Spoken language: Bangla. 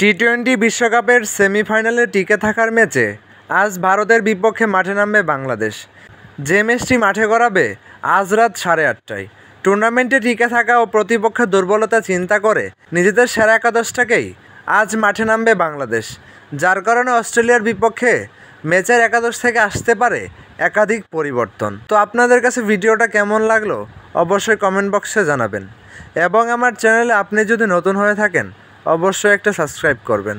টি টোয়েন্টি বিশ্বকাপের সেমিফাইনালে টিকে থাকার ম্যাচে আজ ভারতের বিপক্ষে মাঠে নামবে বাংলাদেশ যে ম্যাচটি মাঠে গড়াবে আজ রাত সাড়ে আটটায় টুর্নামেন্টে টিকে থাকা ও প্রতিপক্ষের দুর্বলতা চিন্তা করে নিজেদের সেরা একাদশটাকেই আজ মাঠে নামবে বাংলাদেশ যার কারণে অস্ট্রেলিয়ার বিপক্ষে ম্যাচের একাদশ থেকে আসতে পারে একাধিক পরিবর্তন তো আপনাদের কাছে ভিডিওটা কেমন লাগলো অবশ্যই কমেন্ট বক্সে জানাবেন এবং আমার চ্যানেলে আপনি যদি নতুন হয়ে থাকেন অবশ্যই একটা সাবস্ক্রাইব করবেন